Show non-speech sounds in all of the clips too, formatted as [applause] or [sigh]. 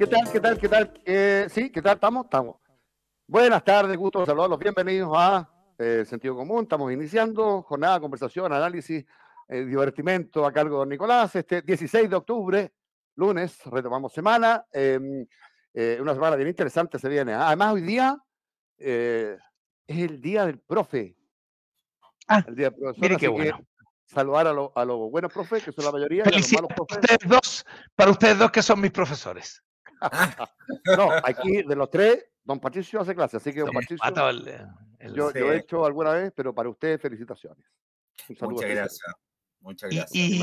¿Qué tal? ¿Qué tal? ¿Qué tal? Eh, sí, ¿qué tal? ¿Estamos? Estamos. Buenas tardes, gusto saludarlos. Bienvenidos a eh, Sentido Común. Estamos iniciando jornada, conversación, análisis, eh, divertimento a cargo de Nicolás. Este 16 de octubre, lunes, retomamos semana. Em, una semana bien interesante se viene. Además, hoy día es el día del profe. Ah, el día del profesor. saludar a, los buenos profes, que son la mayoría. a Ustedes dos, para ustedes dos que son mis profesores no, aquí de los tres, don Patricio hace clase, así que don Patricio. yo, he hecho alguna vez, pero para ustedes, felicitaciones. Muchas gracias. Muchas gracias. Y,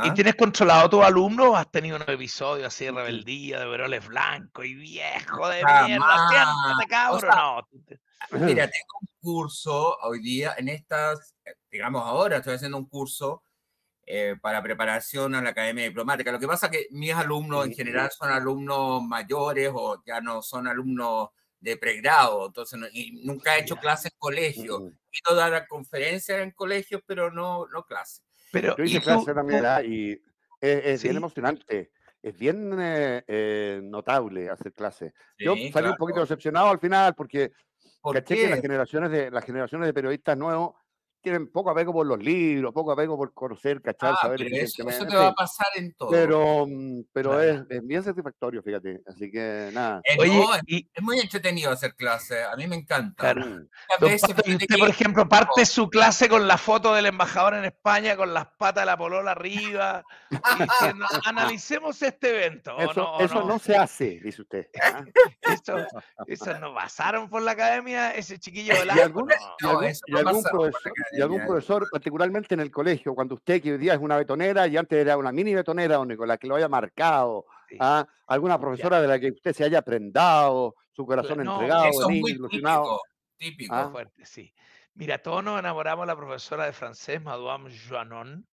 ¿Ah? tienes controlado a tus alumnos? ¿Has tenido un episodio así de rebeldía, de veroles blancos y viejo de mierda? Este cabrón. Mira, tengo un curso hoy día, en estas, eh, digamos ahora, estoy haciendo un curso eh, para preparación a la Academia Diplomática. Lo que pasa es que mis alumnos en general son alumnos mayores o ya no son alumnos de pregrado, entonces nunca he hecho clases en colegio. Quiero dar conferencias en colegios, pero no, no clases. Pero, Yo hice clases también y es, bien emocionante es bien eh, eh, notable hacer clases. Yo salí un poquito decepcionado al final porque caché que las generaciones de las generaciones de periodistas nuevos tienen poco apego por los libros, poco apego por conocer, cachar, ah, saber. Pero eso, te va a pasar en todo. Pero, mm, es, bien satisfactorio, fíjate. Así que nada. es muy entretenido hacer clase. A mí me encanta. Mm. por ejemplo, parte oh. su clase con la foto del embajador en España con las patas de la polola arriba. diciendo, analicemos este evento. Eso, no, se hace, dice usted. ¿ah? [laughs] eso, no pasaron por la academia, ese chiquillo de eh, la. Y y algún profesor, particularmente en el colegio, cuando usted que hoy día es una betonera y antes era una mini betonera, con la que lo haya marcado, ¿ah? alguna profesora de la que usted se haya prendado, su corazón entregado, ilusionado. Típico, típico. ¿ah? fuerte, sí. Mira, todos nos enamoramos de la profesora de francés, Madame Joanon,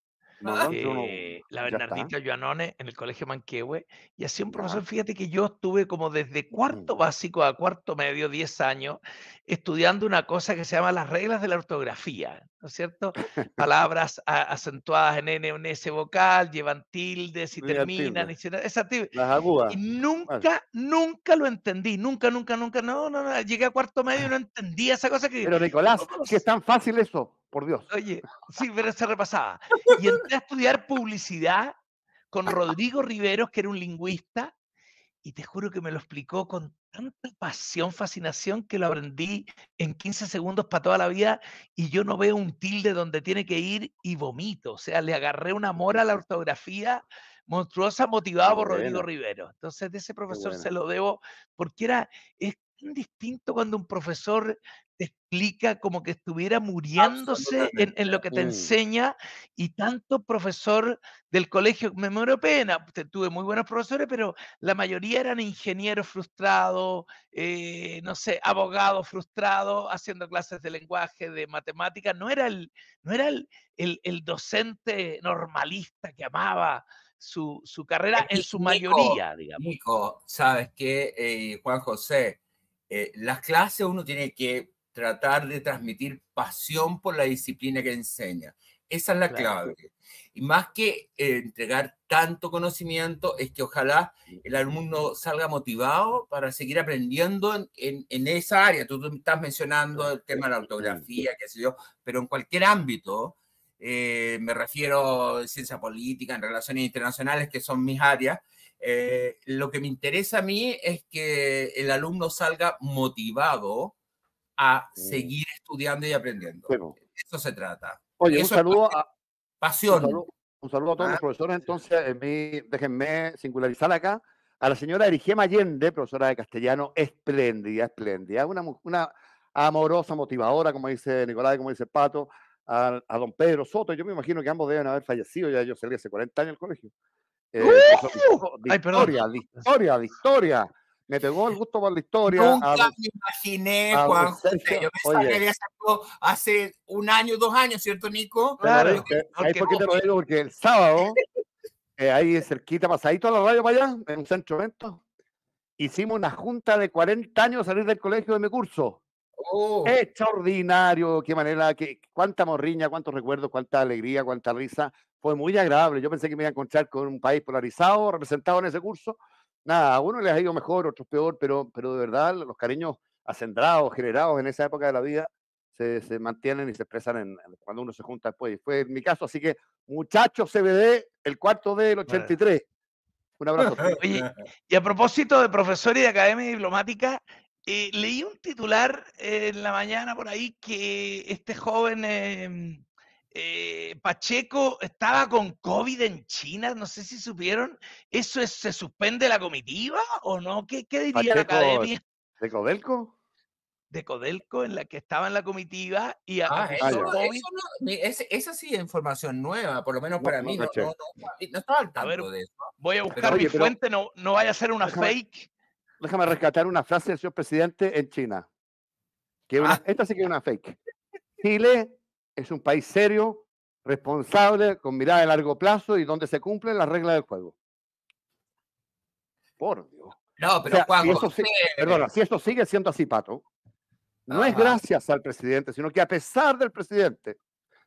eh, la Bernardita Joanone en el Colegio Manquehue y hacía un profesor, fíjate que yo estuve como desde cuarto básico a cuarto medio, 10 años, estudiando una cosa que se llama las reglas de la ortografía, ¿no es cierto? Palabras acentuadas en N, en S vocal, llevan tildes y terminan, y, esa Las agudas. Y nunca, nunca lo entendí, nunca, nunca, nunca, no, no, llegué a cuarto medio y no entendía esa cosa que... Pero Nicolás, ¿qué es tan fácil eso por Dios. Oye, [laughs] sí, pero se repasaba. Y entré a estudiar publicidad con Rodrigo Riveros, que era un lingüista, y te juro que me lo explicó con tanta pasión, fascinación, que lo aprendí en 15 segundos para toda la vida y yo no veo un tilde donde tiene que ir y vomito. O sea, le agarré un amor a la ortografía monstruosa motivado por Rodrigo Riveros. Rivero. Entonces, de ese profesor se lo debo porque era, distinto cuando un profesor te explica como que estuviera muriéndose en, lo que te mm. enseña y tanto profesor del colegio, me muero pena, tuve muy buenos profesores, pero la mayoría eran ingenieros frustrados, eh, no sé, abogados frustrados, haciendo clases de lenguaje, de matemática, no era el, no era el, docente normalista que amaba su, carrera en su mayoría, digamos. Nico, sabes que eh, Juan José, eh, las clases uno tiene que tratar de transmitir pasión por la disciplina que enseña. Esa es la clave. Y más que eh, entregar tanto conocimiento, es que ojalá el alumno salga motivado para seguir aprendiendo en, esa área. Tú, estás mencionando el tema de la ortografía qué sé yo, pero en cualquier ámbito, eh, me refiero a ciencia política, en relaciones internacionales, que son mis áreas, eh, lo que me interesa a mí es que el alumno salga motivado a mm. seguir estudiando y aprendiendo. Eso se trata. Oye, un saludo pasión. a... Pasión. Un saludo, a todos los ah, profesores. Entonces, mí, déjenme singularizar acá a la señora Erigema Allende, profesora de castellano, espléndida, espléndida. Una, una amorosa, motivadora, como dice Nicolás, como dice Pato, a, a, don Pedro Soto. Yo me imagino que ambos deben haber fallecido, ya yo salí hace 40 años el colegio. Eh, ¡Uh! Victoria, Victoria, Victoria. Me pegó el gusto por la historia. Nunca me imaginé, Juan Yo pensaba que había sacado hace un año, dos años, ¿cierto, Nico? Claro, ahí qué te lo digo, porque el sábado, eh, ahí cerquita, pasadito a la radio para allá, en un centro evento, hicimos una junta de 40 años salir del colegio de mi curso. Oh. Extraordinario, qué manera, qué, cuánta morriña, cuántos recuerdos, cuánta alegría, cuánta risa, fue muy agradable. Yo pensé que me iba a encontrar con un país polarizado, representado en ese curso. Nada, a uno les ha ido mejor, a otros peor, pero, pero de verdad los cariños acendrados, generados en esa época de la vida, se, mantienen y se expresan en, cuando uno se junta después. y Fue en mi caso, así que muchachos CBD, el cuarto del 83. Un abrazo. [laughs] [laughs] y a propósito de profesor y de academia diplomática, eh, leí un titular eh, en la mañana por ahí que este joven... Em, eh, Pacheco estaba con COVID en China, no sé si supieron. ¿Eso es, se suspende la comitiva o no? ¿Qué, diría la academia? ¿De Codelco? De Codelco, en la que estaba en la comitiva y ah, ah es, esa sí es información nueva, por lo menos para mí. No, estaba al de eso. Voy a buscar mi fuente, no, no vaya a ser una fake. Déjame rescatar una frase del señor presidente en China. Que ah. Esta sí que es una fake. Chile es un país serio, responsable, con mirada de largo plazo y donde se cumplen las reglas del juego. Por Dios. No, pero si esto sigue, si esto sigue siendo así, Pato, no es gracias al presidente, sino que a pesar del presidente,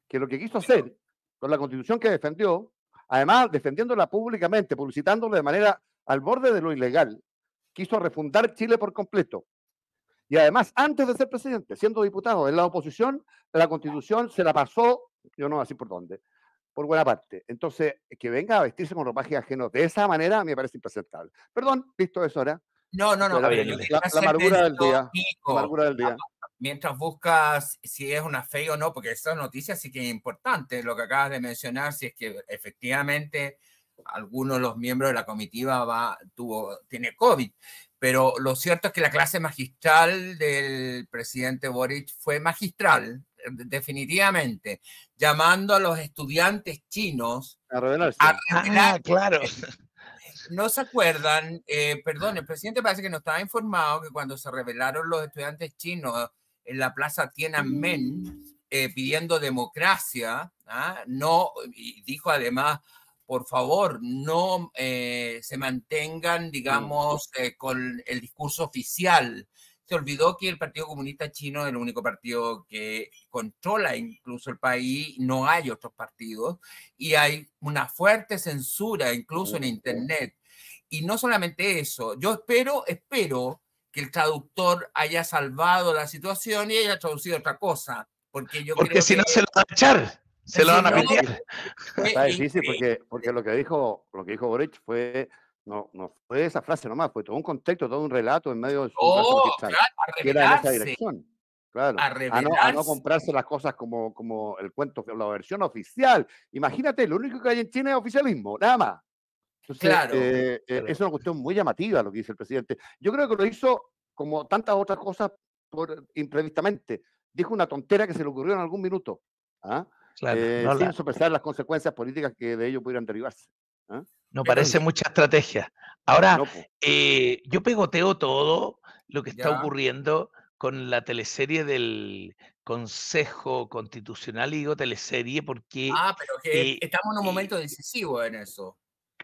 que lo que quiso hacer con la constitución que defendió, además defendiéndola públicamente, publicitándola de manera al borde de lo ilegal, quiso refundar Chile por completo, y además, antes de ser presidente, siendo diputado en la oposición, la constitución se la pasó, yo no así por dónde, por buena parte. Entonces, que venga a vestirse con ropaje ajeno de esa manera me parece impresentable. Perdón, listo, es hora. No, no, no. La, amargura del día. la ah, amargura del día. Mientras buscas si es una fe o no, porque esa noticia sí que es importante, lo que acabas de mencionar, si es que efectivamente alguno de los miembros de la comitiva va, tuvo, tiene COVID. Pero lo cierto es que la clase magistral del presidente Boric fue magistral, definitivamente, llamando a los estudiantes chinos a ah, claro. [laughs] No se acuerdan, eh, perdón, el presidente parece que no estaba informado que cuando se rebelaron los estudiantes chinos en la plaza Tiananmen eh, pidiendo democracia, ¿ah? no, dijo además por favor, no eh, se mantengan, digamos, eh, con el discurso oficial. Se olvidó que el Partido Comunista Chino es el único partido que controla incluso el país, no hay otros partidos, y hay una fuerte censura incluso en Internet. Y no solamente eso, yo espero, espero que el traductor haya salvado la situación y haya traducido otra cosa, porque yo porque si no se lo va a echar. Se lo van a pedir. Eh, [laughs] eh, Está difícil porque, porque lo que dijo, lo que dijo Boric fue no, no fue esa frase nomás, fue todo un contexto, todo un relato en medio de su oh, a que en esa dirección. Claro, a, no, a, no, comprarse las cosas como, como el cuento, la versión oficial. Imagínate, lo único que hay en es oficialismo, nada más. Eh, claro, es una cuestión muy llamativa lo que dice el presidente. Yo creo que lo hizo como tantas otras cosas por, imprevistamente. Dijo una tontera que se le ocurrió en algún minuto. ¿ah? Eh, no sin superar las pues, consecuencias políticas que de ello pudieran derivarse. ¿ah? No parece mucha estrategia. Ahora, pues. eh, yo pegoteo todo lo que está ocurriendo con la teleserie del Consejo Constitucional y digo teleserie porque... Ah, pero que eh, estamos en un momento decisivo en eso.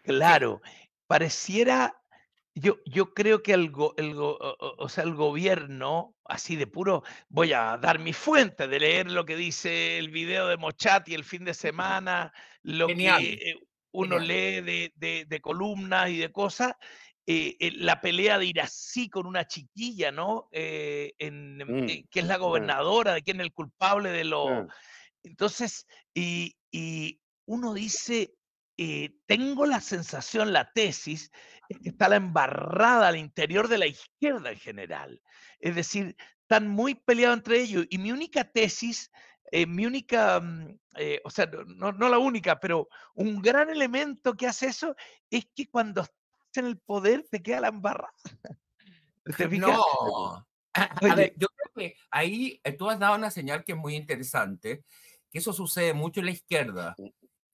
Claro, pareciera yo, creo que el, o, sea, el gobierno, así de puro, voy a dar mi fuente de leer lo que dice el video de Mochati el fin de semana, lo que eh, uno lee de, columnas y de cosas, eh, eh, la pelea de ir así con una chiquilla, ¿no? Mm, que es la mm. gobernadora, de quién es el culpable de lo... Mm. Entonces, y, y, uno dice, eh, tengo la sensación, la tesis, es que está la embarrada al interior de la izquierda en general. Es decir, están muy peleados entre ellos. Y mi única tesis, eh, mi única, mm, eh, o sea, no, la única, pero un gran elemento que hace eso es que cuando estás en el poder te queda la embarrada. [laughs] No. [laughs] yo creo que ahí tú has dado una señal que es muy interesante, que eso sucede mucho en la izquierda.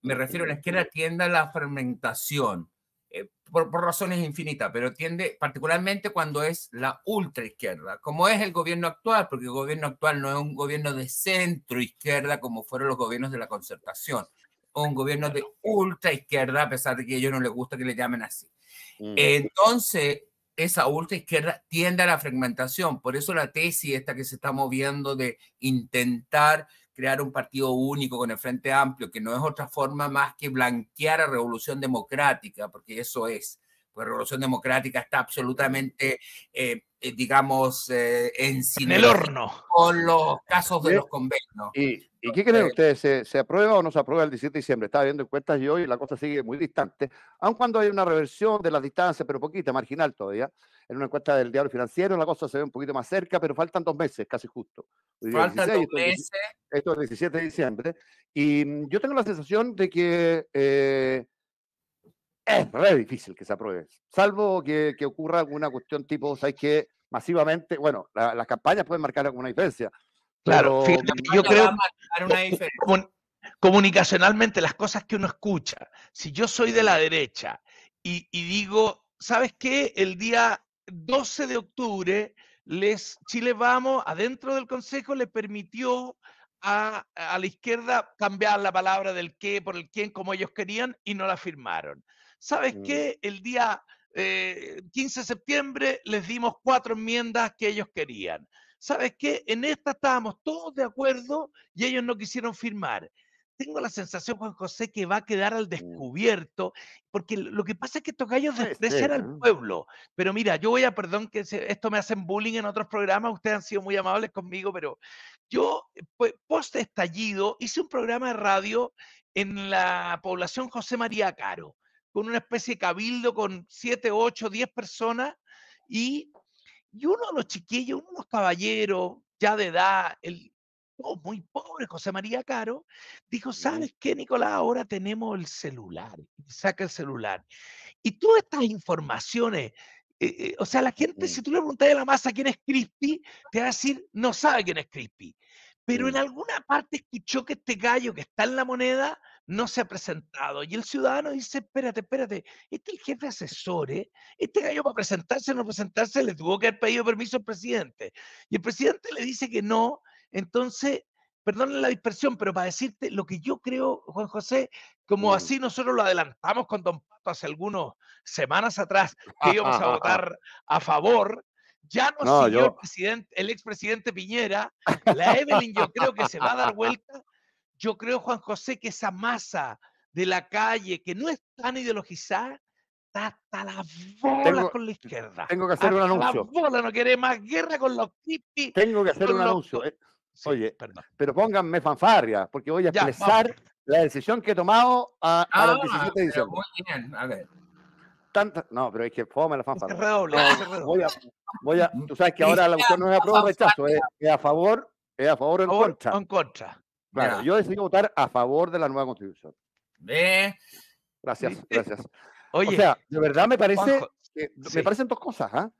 Me refiero a la izquierda tiende a la fragmentación eh, por, razones infinitas, pero tiende particularmente cuando es la ultra izquierda, como es el gobierno actual, porque el gobierno actual no es un gobierno de centro izquierda como fueron los gobiernos de la concertación, o un gobierno de ultra izquierda, a pesar de que a ellos no les gusta que le llamen así. Entonces, esa ultra izquierda tiende a la fragmentación. Por eso la tesis esta que se está moviendo de intentar crear un partido único con el Frente Amplio, que no es otra forma más que blanquear a Revolución Democrática, porque eso es. Pues Revolución Democrática está absolutamente, eh, eh, digamos, eh, en, el horno con los casos de los convenios. ¿Y, qué creen ustedes? ¿se, aprueba o no se aprueba el 17 de diciembre? Estaba viendo encuestas yo y la cosa sigue muy distante, aun cuando hay una reversión de la distancia pero poquita, marginal todavía en una encuesta del diario financiero, la cosa se ve un poquito más cerca, pero faltan dos meses, casi justo. Faltan dos meses. Esto es el 17 de diciembre. Y mm, yo tengo la sensación de que eh, es re difícil que se apruebe, salvo que, ocurra alguna cuestión tipo, ¿sabes qué?, Masivamente, bueno, las campañas pueden marcar alguna diferencia. Claro, yo creo... comunicacionalmente las cosas que uno escucha. Si yo soy de la derecha y, digo, ¿sabes qué? El día 12 de octubre, les, Chile Vamos, adentro del Consejo, le permitió a, la izquierda cambiar la palabra del qué por el quién como ellos querían y no la firmaron. ¿Sabes mm. qué? El día 15 eh, de septiembre les dimos cuatro enmiendas que ellos querían. ¿Sabes qué? En esta estábamos todos de acuerdo y ellos no quisieron firmar tengo la sensación, Juan José, que va a quedar al descubierto, porque lo que pasa es que estos gallos ser al pueblo. Pero mira, yo voy a, perdón que esto me hacen bullying en otros programas, ustedes han sido muy amables conmigo, pero yo, eh, pues, post estallido, hice un programa de radio en la población José María Caro, con una especie de cabildo con siete, ocho, diez personas, y, y uno de los chiquillos, uno de los caballeros, ya de edad, el, Oh, muy pobre José María Caro, dijo, ¿sabes qué, Nicolás? Ahora tenemos el celular. saca el celular. Y todas estas informaciones, eh, eh, o sea, la gente, si tú le preguntas a la masa quién es Crispy, te va a decir, no sabe quién es Crispy. Pero en alguna parte escuchó que este gallo que está en la moneda no se ha presentado. Y el ciudadano dice, espérate, espérate, este es el jefe de asesores, ¿eh? este gallo para presentarse o no presentarse le tuvo que haber pedido permiso al presidente. Y el presidente le dice que no, entonces, perdón la dispersión, pero para decirte lo que yo creo, Juan José, como así nosotros lo adelantamos con Don Pato hace algunas semanas atrás, que íbamos a [laughs] votar a favor, ya no, siguió el, presidente, el expresidente Piñera, la Evelyn yo creo que se va a dar vuelta, yo creo, Juan José, que esa masa de la calle, que no es tan ideologizada, está hasta la bola con la izquierda. Tengo que hacer un anuncio. no quiere más guerra con los tipis. Tengo que hacer un Oye, pero pónganme fanfarria, porque voy a expresar la decisión que he tomado a, la 17 ah, de Muy bien, a ver. no, pero es que fome la fanfarria. voy, a, voy a, tú sabes que ahora la opción no es o rechazo, es, es, a favor, es a favor o en contra. En contra. Claro, yo decidí votar a favor de la nueva constitución. Eh. Gracias, gracias. [laughs] Oye, o sea, de verdad me parece, que, me parecen dos cosas, ¿ah?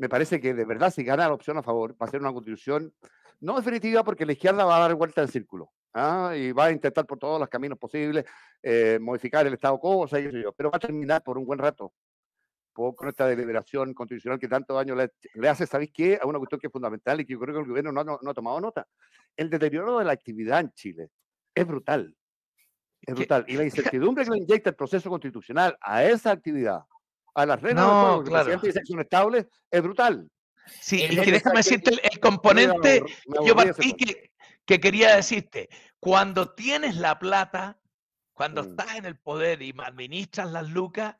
me parece que de verdad si gana la opción a favor, va a ser una constitución no definitiva porque la izquierda va a dar vuelta al círculo ¿ah? y va a intentar por todos los caminos posibles eh, modificar el Estado quo, pero va a terminar por un buen rato por, con esta deliberación constitucional que tanto daño le, hace, ¿sabéis qué? A una cuestión que es fundamental y que yo creo que el gobierno no, ha tomado nota. El deterioro de la actividad en Chile es brutal. Es brutal. Y la incertidumbre que le inyecta el proceso constitucional a esa actividad, a las redes, no, estables, es brutal. Sí, y déjame decirte el, componente, yo partí que, quería decirte, cuando tienes la plata, cuando mm. estás en el poder y administras las lucas,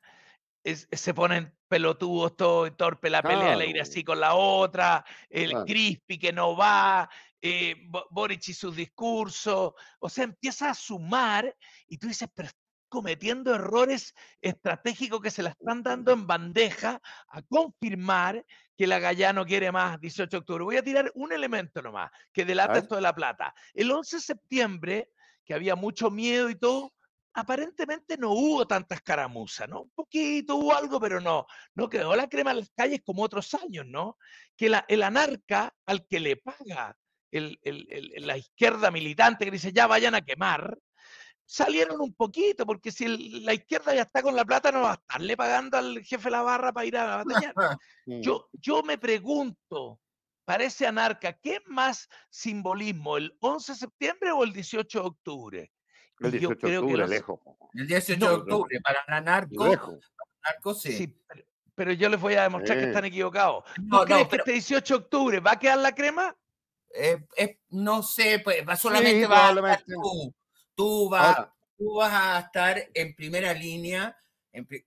se ponen pelotudos todo torpe la pelea, la ir así con la otra, el crispy que no va, eh, Boric y sus discursos, o sea, empieza a sumar y tú dices, pero cometiendo errores estratégicos que se la están dando en bandeja a confirmar que la Gallá no quiere más 18 de octubre. Voy a tirar un elemento nomás que delata esto de la plata. El 11 de septiembre, que había mucho miedo y todo, aparentemente no hubo tanta escaramuza, ¿no? Un poquito hubo algo, pero no. No quedó la crema en las calles como otros años, ¿no? Que la, el anarca al que le paga el, la izquierda militante que dice ya vayan a quemar, salieron un poquito, porque si la izquierda ya está con la plata, no va a estarle pagando al jefe de la barra para ir a la [laughs] Yo, yo me pregunto, parece anarca, ¿qué más simbolismo, el 11 de septiembre o el 18 de octubre? El 18 de octubre, lejos. El 18 de octubre, para anarco, anarco sí. pero, yo les voy a demostrar que están equivocados. ¿No, no crees este 18 de octubre va a quedar la crema? Eh, no sé, pues, solamente va a Tú, vas, a estar en primera línea,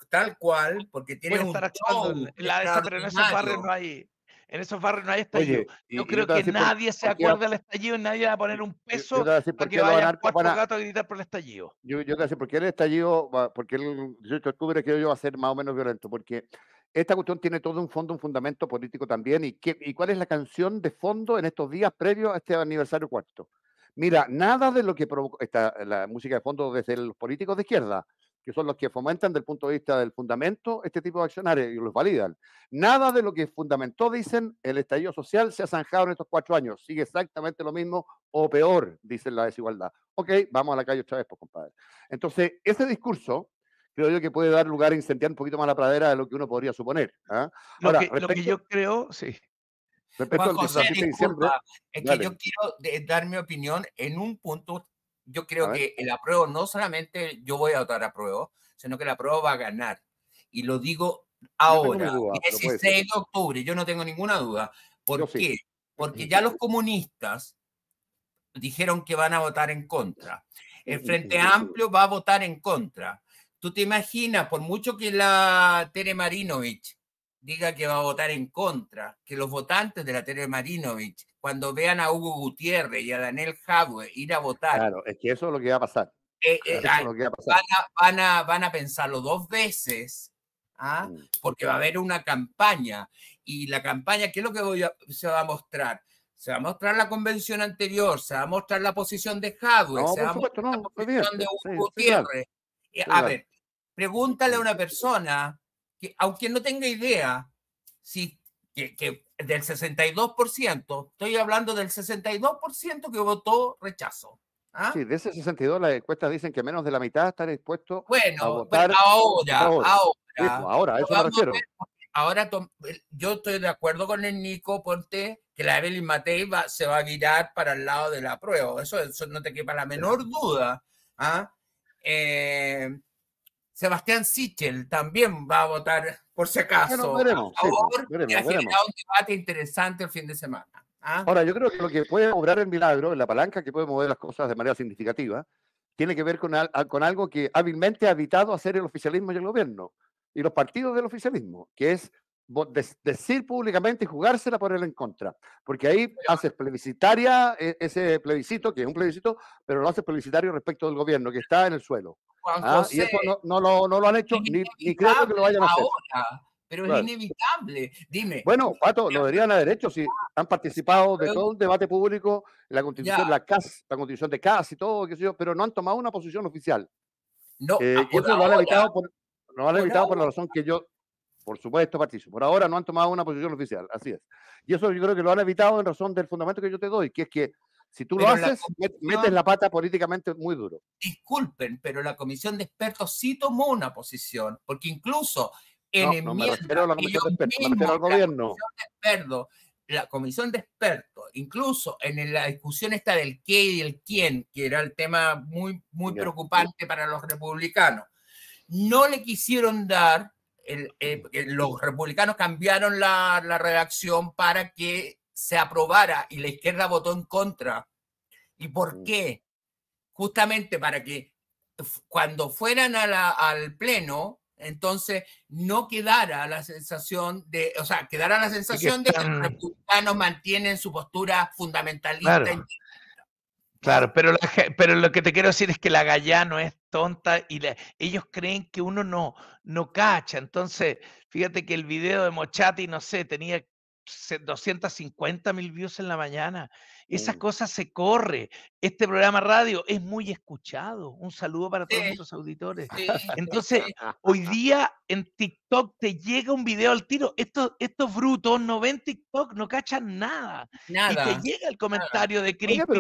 tal cual, porque tienes un estar en la en esos barrios no hay. En no estallido. yo creo que nadie se acuerde del estallido, nadie va a poner un peso yo, yo decir, para que vayan cuatro van gatos a gritar por el estallido. Yo, yo te voy a decir, ¿por qué el estallido, porque el 18 de octubre creo yo va a ser más o menos violento? Porque esta cuestión tiene todo un fondo, un fundamento político también. ¿Y, qué, y cuál es la canción de fondo en estos días previos a este aniversario cuarto? Mira, nada de lo que provoca eh, la música de fondo desde los políticos de izquierda, que son los que fomentan desde el punto de vista del fundamento este tipo de accionarios y los validan. Nada de lo que fundamentó, dicen, el estallido social se ha zanjado en estos cuatro años. Sigue exactamente lo mismo o peor, dicen la desigualdad. Ok, vamos a la calle otra vez, pues, compadre. Entonces, ese discurso creo yo que puede dar lugar a incendiar un poquito más la pradera de lo que uno podría suponer. ¿ah? que, yo creo, sí. Respecto Juan José, disculpa, es que yo quiero eh, dar mi opinión en un punto. Yo creo que el apruebo, no solamente yo voy a votar apruebo, sino que el apruebo va a ganar. Y lo digo ahora, 16 de octubre, yo no tengo ninguna duda. ¿Por qué? Porque ya los comunistas dijeron que van a votar en contra. El Frente Amplio va a votar en contra. Tú te imaginas, por mucho que la Tere Marinovich diga que va a votar en contra, que los votantes de la Tere Marinovich, cuando vean a Hugo Gutiérrez y a Daniel Jadwe ir a votar. Claro, es que eso es lo que va a pasar. Eh, eh, ah, van, a, van, pensarlo dos veces, ¿ah? mm. porque va a haber una campaña. Y la campaña, ¿qué es lo que se va a mostrar? se va a mostrar la convención anterior, se va a mostrar la posición de Jadwe? se va a mostrar la posición de Hugo Gutiérrez. Eh, a ver, pregúntale a una persona aunque no tenga idea, si, que, del 62%, estoy hablando del 62% que votó rechazo. ¿ah? Sí, de ese 62 las encuestas dicen que menos de la mitad está dispuesto bueno, a votar. Bueno, ahora, pues, ahora. Ahora, ahora yo estoy de acuerdo con el Nico Ponte que la Evelyn Matei se va a virar para el lado de la prueba. Eso, no te quepa la menor duda. ¿ah? Eh, Sebastián Sichel también va a votar, por si acaso, ha pues, un debate interesante el fin de semana. ¿ah? Ahora, yo creo que lo que puede obrar el milagro, la palanca que puede mover las cosas de manera significativa, tiene que ver con, algo que hábilmente ha evitado hacer el oficialismo y el gobierno, y los partidos del oficialismo, que es decir públicamente y jugársela por él en contra. Porque ahí haces plebiscitaria e, ese plebiscito, que es un plebiscito, pero lo haces plebiscitario respecto del gobierno, que está en el suelo ah, Y eso no, lo, han hecho, ni, creo que lo vayan a hacer. pero es inevitable. Dime. Bueno, Pato, lo deberían a derecho si han participado de todo un debate público, la constitución, la la constitución de CAS y todo, yo, pero no han tomado una posición oficial. No, eh, lo han evitado por, han evitado por la razón que yo, por supuesto, participo. Por ahora no han tomado una posición oficial, así es. Y eso yo creo que lo han evitado en razón del fundamento que yo te doy, que es que si tú lo haces, metes la pata políticamente muy duro. Disculpen, pero la comisión de expertos sí tomó una posición, porque incluso en el enmienda, la comisión de expertos, gobierno. La comisión, de expertos, incluso en la discusión esta del qué y el quién, que era el tema muy, muy preocupante para los republicanos, no le quisieron dar, los republicanos cambiaron la redacción para que se aprobara y la izquierda votó en contra. ¿Y por mm. qué? Justamente para que cuando fueran a al pleno, entonces no quedara la sensación de, o sea, quedara la sensación de que los republicanos mantienen su postura fundamentalista. Claro, pero, pero lo que te quiero decir es que la galla no es tonta y ellos creen que uno no, no cacha. Entonces, fíjate que el video de Mochati, no sé, tenía 250 mil views en la mañana. esas mm. cosas se corre. Este programa radio es muy escuchado. Un saludo para todos nuestros auditores. [laughs] Entonces, hoy [laughs] día en TikTok te llega un video al tiro. Estos, estos brutos no ven TikTok, no cachan nada. Y te llega el comentario de Cristo.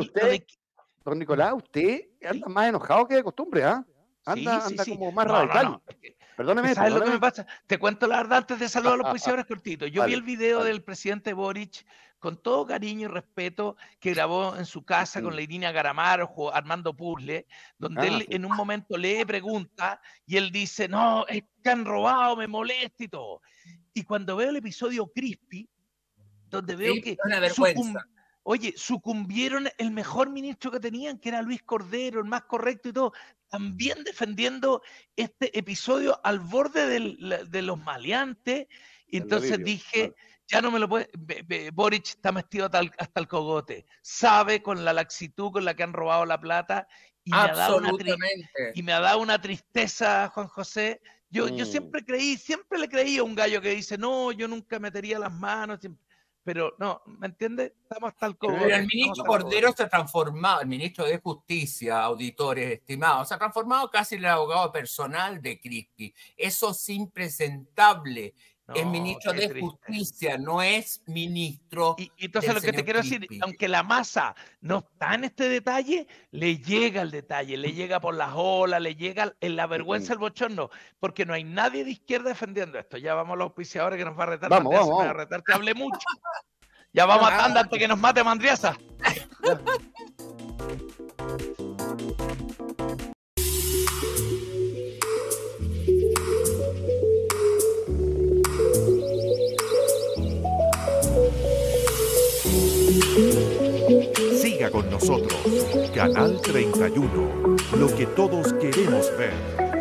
pero Nicolás, usted anda más enojado que de costumbre, ¿ah? Anda, como más radical. Perdóneme. ¿Sabes lo que me pasa? Te cuento la verdad antes de saludar a los [laughs] policías cortito. Yo vi el video del presidente Boric con todo cariño y respeto que grabó en su casa con la Irina o Armando Puzle, donde ah, él en un momento lee pregunta y él dice, no, es que han robado, me molesta y todo. Y cuando veo el episodio Crispy, donde veo que... Una Oye, sucumbieron el mejor ministro que tenían, que era Luis Cordero, el más correcto y todo, también defendiendo este episodio al borde de los maleantes. Y entonces dije, ya no me lo puede, Boric está metido hasta el, cogote, sabe con la laxitud con la que han robado la plata y, me ha dado una, y me tristeza, Juan José, yo, yo, mm. siempre creí, siempre le creí a un gallo que dice, no, yo nunca metería las manos pero no, ¿me entiende? Estamos tal como. el ministro Cordero se ha transformado, el ministro de Justicia, auditores estimados, se ha transformado casi en el abogado personal de Crispi. Eso es impresentable es ministro de Justicia, no es ministro. Y, entonces lo que te quiero decir, aunque la masa no está en este detalle, le llega el detalle, le llega por las olas, le llega en la vergüenza el bochorno, porque no hay nadie de izquierda defendiendo esto. Ya vamos a los auspiciadores que nos va a retar. Vamos, mucho. Ya vamos a tanda que nos mate Mandriasa. [laughs] con nosotros, Canal 31, lo que todos queremos ver.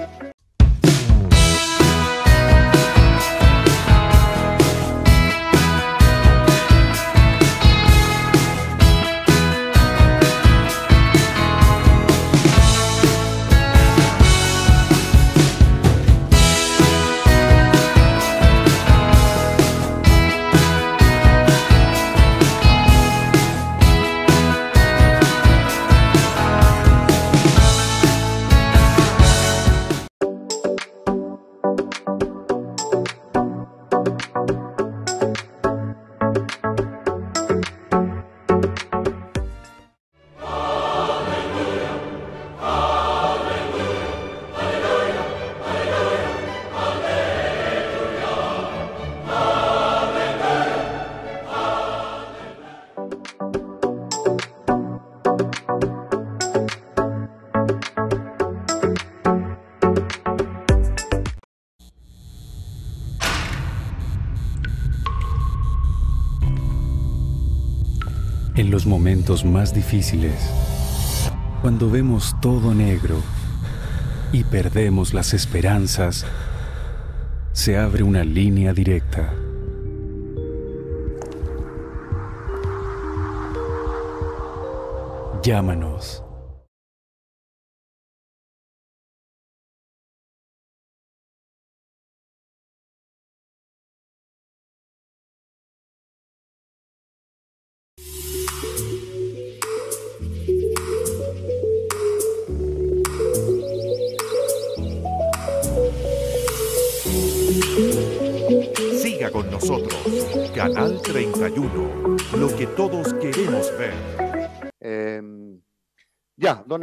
En los momentos más difíciles, cuando vemos todo negro y perdemos las esperanzas, se abre una línea directa. Llámanos.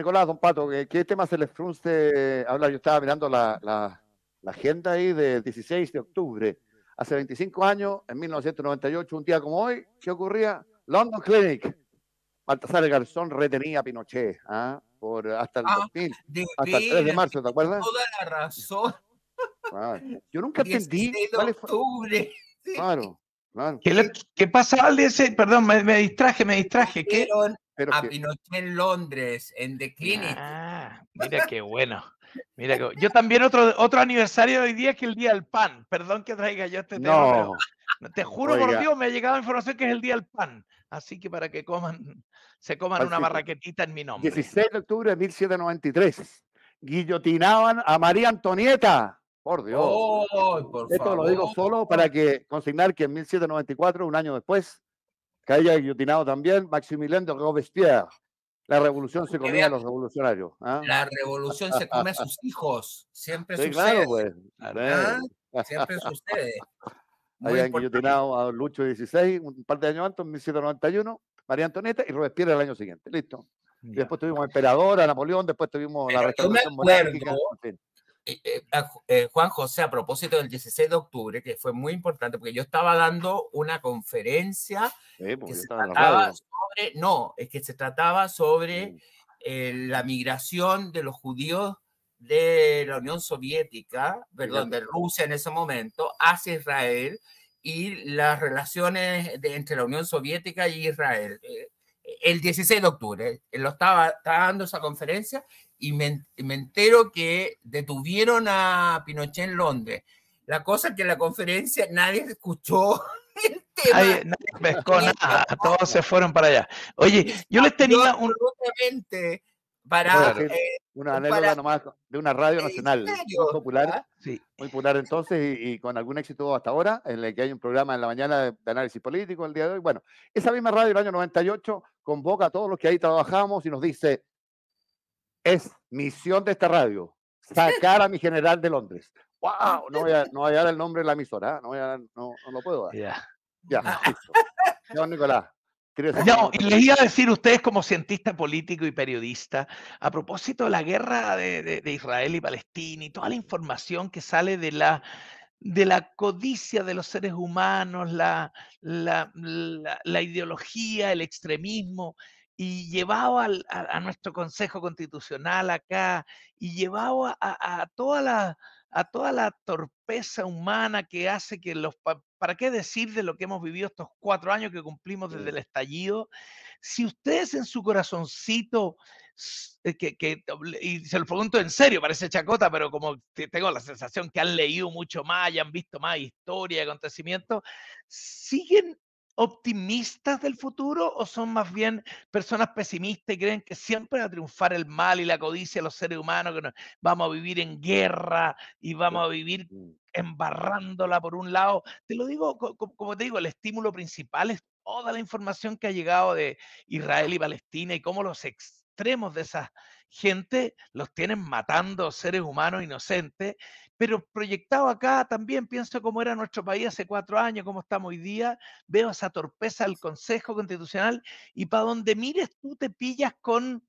Nicolás, don Pato, ¿qué tema se les frunce Habla Yo estaba mirando la, agenda ahí del 16 de octubre. Hace 25 años, en 1998, un día como hoy, ¿qué ocurría? London Clinic. Baltasar el Garzón retenía a Pinochet ¿ah? por, hasta el ah, hasta 3 de marzo, ¿te acuerdas? Toda la razón. [laughs] Ah, yo nunca entendí. De Claro, ¿Qué, pasa? qué pasaba el Perdón, me, me, distraje, me distraje. ¿Qué? a ah, en Londres, en The Clinic. Ah, [laughs] mira qué bueno. Yo también otro, otro aniversario de hoy día es que el Día del Pan. Perdón que traiga yo este tema. te juro por Dios, me ha llegado la información que es el Día del Pan. Así que para que coman, se coman una barraquetita en mi nombre. 16 de octubre de 1793. Guillotinaban a María Antonieta. Por Dios. Esto lo digo solo para que consignar que en 1794, un año después, que haya guillotinado también Maximilien Robespierre. La revolución se comía a los revolucionarios. ¿ah? La revolución se come a sus hijos. Siempre sí, Claro, pues. ¿Ah? Siempre sucede. [laughs] guillotinado a Lucho XVI un par de años antes, en 1791, María Antonieta y Robespierre el año siguiente. Listo. después tuvimos a Emperador, a Napoleón, después tuvimos la restauración monárquica. Eh, eh, eh, Juan José, a propósito del 16 de octubre, que fue muy importante, porque yo estaba dando una conferencia que se trataba sobre, no, es que se trataba sobre la migración de los judíos de la Unión Soviética, perdón, de Rusia en ese momento, hacia Israel y las relaciones entre la Unión Soviética y Israel. El 16 de octubre, lo estaba dando esa conferencia y me, entero que detuvieron a Pinochet en Londres. La cosa es que en la conferencia nadie escuchó [laughs] el tema. nadie pescó nada, todos se fueron para allá. Oye, yo les tenía un... para... una anécdota nomás de una radio nacional muy popular, ¿ah? sí. muy popular entonces y, con algún éxito hasta ahora, en el que hay un programa en la mañana de, de análisis político el día de hoy. Bueno, esa misma radio del año 98 convoca a todos los que ahí trabajamos y nos dice es misión de esta radio, sacar a mi general de Londres. ¡Wow! No voy a, no dar el nombre de la emisora, ¿eh? no, lo puedo dar. Ya, Ya, listo. Nicolás. No, y les iba a decir ustedes como cientista político y periodista, a propósito de la guerra de, de, Israel y Palestina y toda la información que sale de la, de la codicia de los seres humanos, la, la, la ideología, el extremismo, y llevado al, a, nuestro Consejo Constitucional acá y llevado a, a, toda la, a toda la torpeza humana que hace que los... ¿Para qué decir de lo que hemos vivido estos cuatro años que cumplimos desde el estallido? Si ustedes en su corazoncito, eh, que, y se lo pregunto en serio, parece chacota, pero como tengo la sensación que han leído mucho más, y han visto más historia, acontecimientos, siguen optimistas del futuro o son más bien personas pesimistas y creen que siempre va a triunfar el mal y la codicia de los seres humanos, que vamos a vivir en guerra y vamos a vivir embarrándola por un lado? Te lo digo, como te digo, el estímulo principal es toda la información que ha llegado de Israel y Palestina y cómo los ex de esa gente, los tienen matando seres humanos inocentes, pero proyectado acá también pienso cómo era nuestro país hace cuatro años, cómo estamos hoy día, veo esa torpeza del Consejo Constitucional y para donde mires tú te pillas con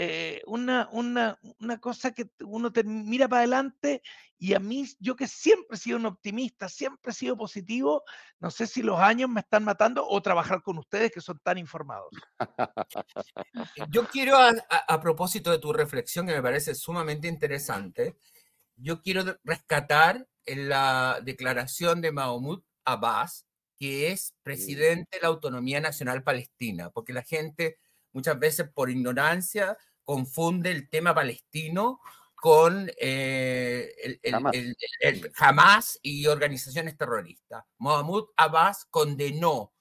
eh, una, una, cosa que uno te mira para adelante y a mí, yo que siempre he sido un optimista, siempre he sido positivo, no sé si los años me están matando o trabajar con ustedes que son tan informados. Eh, yo quiero, a, propósito de tu reflexión que me parece sumamente interesante, yo quiero rescatar en la declaración de Mahmoud Abbas, que es presidente de la Autonomía Nacional Palestina, porque la gente muchas veces por ignorancia confunde el tema palestino con eh, el, y organizaciones terroristas. Mahmoud Abbas condenó,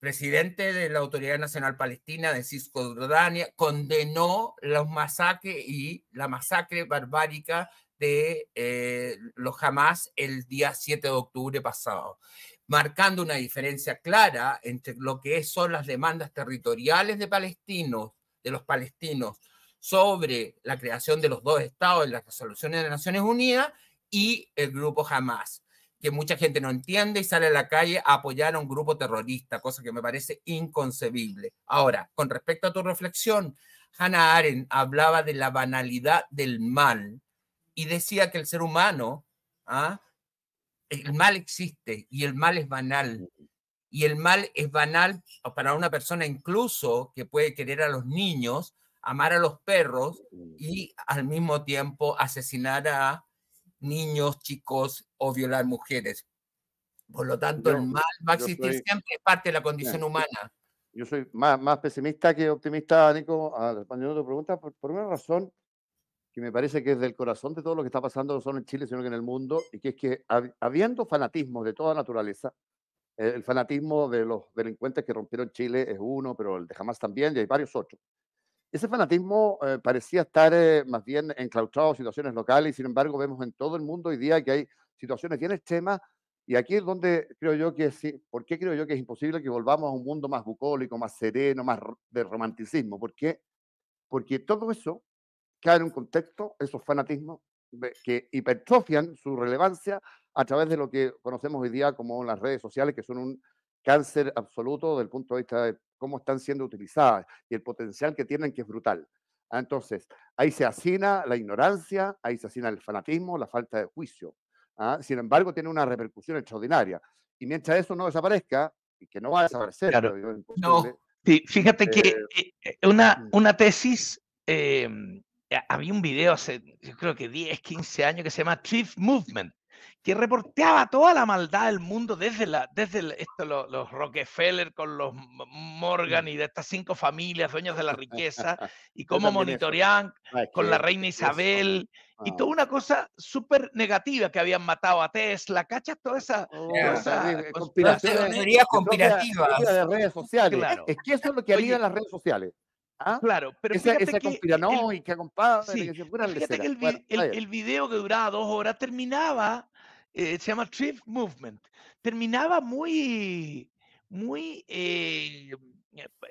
presidente de la Autoridad Nacional Palestina de Cisjordania, condenó los masacres y la masacre barbárica de eh, los Hamas el día 7 de octubre pasado marcando una diferencia clara entre lo que son las demandas territoriales de palestinos, de los palestinos, sobre la creación de los dos estados en las resoluciones de las Naciones Unidas y el grupo Hamas, que mucha gente no entiende y sale a la calle a apoyar a un grupo terrorista, cosa que me parece inconcebible. Ahora, con respecto a tu reflexión, Hannah Arendt hablaba de la banalidad del mal y decía que el ser humano, ¿ah? el mal existe y el mal es banal. Y el mal es banal para una persona incluso que puede querer a los niños, amar a los perros y al mismo tiempo asesinar a niños, chicos o violar mujeres. Por lo tanto, el mal va a existir siempre, es parte de la condición humana. Yo soy más, más pesimista que optimista, Nico, al responder a tu pregunta, por, por, una razón que me parece que es del corazón de todo lo que está pasando, no solo en Chile, sino que en el mundo, y que es que habiendo fanatismos de toda naturaleza, el fanatismo de los delincuentes que rompieron Chile es uno, pero el de Jamás también, y hay varios otros. Ese fanatismo eh, parecía estar eh, más bien enclaustrado en situaciones locales y sin embargo vemos en todo el mundo hoy día que hay situaciones bien extremas y aquí es donde creo yo que sí, ¿por qué creo yo que es imposible que volvamos a un mundo más bucólico, más sereno, más de romanticismo? ¿Por qué? Porque todo eso cae en un contexto, esos fanatismos que hipertrofian su relevancia a través de lo que conocemos hoy día como las redes sociales, que son un cáncer absoluto desde el punto de vista de cómo están siendo utilizadas y el potencial que tienen, que es brutal. Ah, entonces, ahí se asina la ignorancia, ahí se asina el fanatismo, la falta de juicio. ¿ah? Sin embargo, tiene una repercusión extraordinaria. Y mientras eso no desaparezca, y que no va a desaparecer, no. fíjate que eh, eh, eh, una, mm. una tesis, em, había un video hace, yo creo que 10, 15 años, que se llama Chief Movement, que reporteaba toda la maldad del mundo desde, la, desde esto, los, Rockefeller con los Morgan mm. y de estas cinco familias dueños de la riqueza y [laughs] cómo monitoreaban ah, con la reina Isabel y ah. toda una cosa súper negativa que habían matado a Tesla, cachas toda esa, yeah. Oh, esa teorías de redes sociales. Es que eso es lo que había en las redes sociales. ¿ah? Claro, pero esa, fíjate que y que compadre, sí, que se fíjate que el, el, el, video que duraba dos horas terminaba eh, se llama Trip Movement, terminaba muy, muy, eh,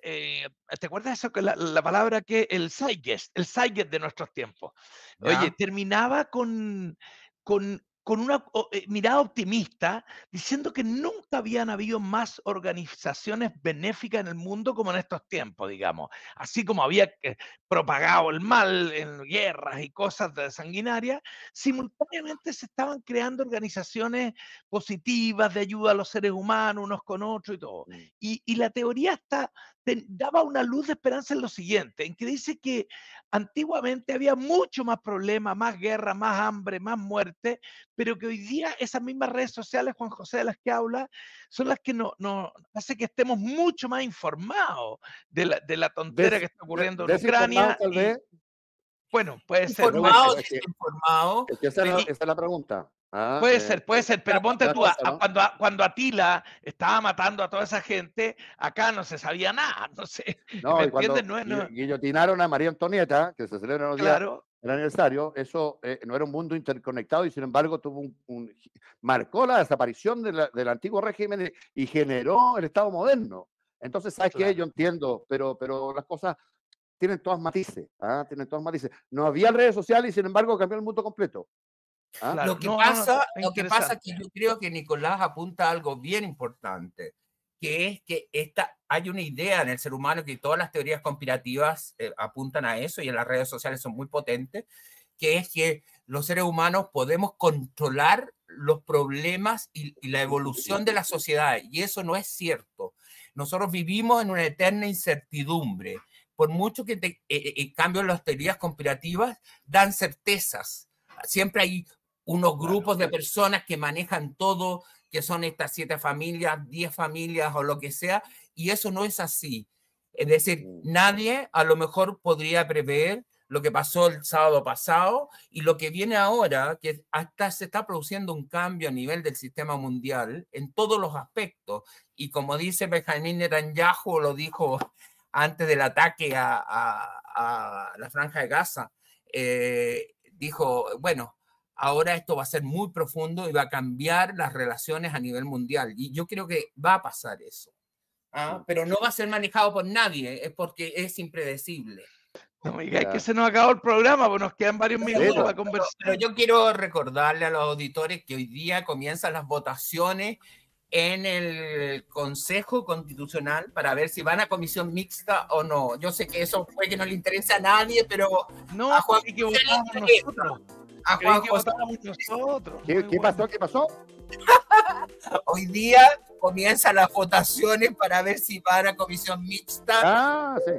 eh, ¿te acuerdas eso? La, la palabra que el Zeitgeist, el Zeitgeist de nuestros tiempos. Oye, terminaba con, con con una eh, mirada optimista, diciendo que nunca habían habido más organizaciones benéficas en el mundo como en estos tiempos, digamos. Así como había eh, propagado el mal en guerras y cosas sanguinarias, simultáneamente se estaban creando organizaciones positivas de ayuda a los seres humanos unos con otros y todo. Mm. Y, la teoría está daba una luz de esperanza en lo siguiente, en que dice que antiguamente había mucho más problemas, más guerra, más hambre, más muerte, pero que hoy día esas mismas redes sociales, Juan José de las que habla, son las que nos no, hace que estemos mucho más informados de la, de tontera que está ocurriendo en Ucrania. bueno, puede ser. Informado, esa es la pregunta. Ah, puede ser, puede ser, pero ponte tú, cuando, Atila estaba matando a toda esa gente, acá no se sabía nada, [laughs] no sé. No, guillotinaron a María Antonieta, que se celebra el aniversario, eso eh, no era un mundo interconectado y sin embargo tuvo un, marcó la desaparición del antiguo régimen y generó el Estado moderno. Entonces, ¿sabes que qué? Yo entiendo, pero, pero las cosas tienen todas matices, ¿ah? tienen todas matices. No había redes sociales y sin embargo cambió el mundo completo. ¿Ah? Lo que pasa, es lo que pasa que yo creo que Nicolás apunta algo bien importante, que es que esta, hay una idea en el ser humano que todas las teorías conspirativas eh, apuntan a eso y en las redes sociales son muy potentes, que es que los seres humanos podemos controlar los problemas y, la evolución de la sociedad y eso no es cierto. Nosotros vivimos en una eterna incertidumbre. Por mucho que te, eh, eh, cambien las teorías conspirativas, dan certezas siempre hay unos grupos de personas que manejan todo, que son estas siete familias, diez familias o lo que sea, y eso no es así. Es decir, mm. nadie a lo mejor podría prever lo que pasó el sábado pasado y lo que viene ahora, que hasta se está produciendo un cambio a nivel del sistema mundial en todos los aspectos. Y como dice Benjamin Netanyahu, lo dijo antes del ataque a, a, la franja de Gaza, eh, dijo, bueno, ahora esto va a ser muy profundo y va a cambiar las relaciones a nivel mundial. Y yo creo que va a pasar eso. ¿ah? Pero no va a ser manejado por nadie, es porque es impredecible. No, es que se nos acabó el programa, pues nos quedan varios minutos para conversar. Pero, yo quiero recordarle a los auditores que hoy día comienzan las votaciones en el Consejo Constitucional para ver si van a comisión mixta o no. Yo sé que eso fue que no le interesa a nadie, pero no, a que Ah, a Juan José. ¿Qué, ¿qué pasó? ¿Qué pasó? [laughs] Hoy día comienzan las votaciones para ver si va a la comisión mixta. Ah, sí.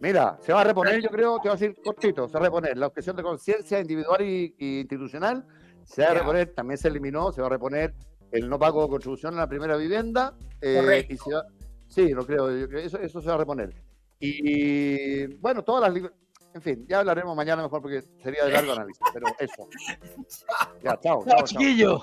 Mira, se va a reponer, yo creo, te voy a decir cortito, se va a reponer la objeción de conciencia individual e institucional, se va a reponer, también se eliminó, se va a reponer el no pago de contribución en la primera vivienda. Eh, Correcto. sí, lo creo, eso, se va a reponer. y bueno, todas las en fin, ya hablaremos mañana mejor porque sería de largo análisis, pero eso. [laughs] Ya, chao. chao, chao, chiquillo.